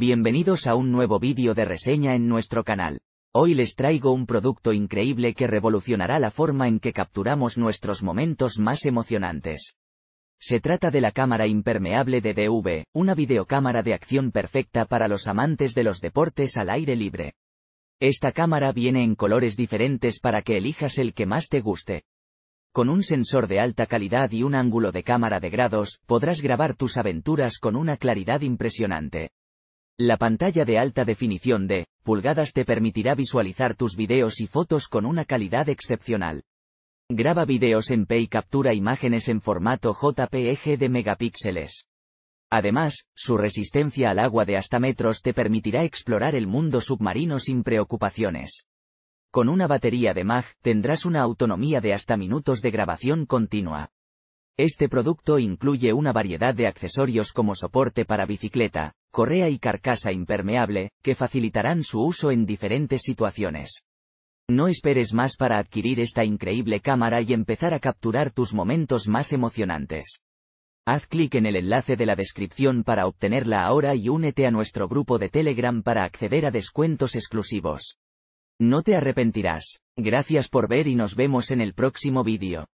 Bienvenidos a un nuevo vídeo de reseña en nuestro canal. Hoy les traigo un producto increíble que revolucionará la forma en que capturamos nuestros momentos más emocionantes. Se trata de la cámara impermeable de DV, una videocámara de acción perfecta para los amantes de los deportes al aire libre. Esta cámara viene en colores diferentes para que elijas el que más te guste. Con un sensor de alta calidad y un ángulo de cámara de grados, podrás grabar tus aventuras con una claridad impresionante. La pantalla de alta definición de pulgadas te permitirá visualizar tus videos y fotos con una calidad excepcional. Graba videos en P y captura imágenes en formato JPEG de megapíxeles. Además, su resistencia al agua de hasta metros te permitirá explorar el mundo submarino sin preocupaciones. Con una batería de MAG, tendrás una autonomía de hasta minutos de grabación continua. Este producto incluye una variedad de accesorios como soporte para bicicleta, correa y carcasa impermeable, que facilitarán su uso en diferentes situaciones. No esperes más para adquirir esta increíble cámara y empezar a capturar tus momentos más emocionantes. Haz clic en el enlace de la descripción para obtenerla ahora y únete a nuestro grupo de Telegram para acceder a descuentos exclusivos. No te arrepentirás. Gracias por ver y nos vemos en el próximo vídeo.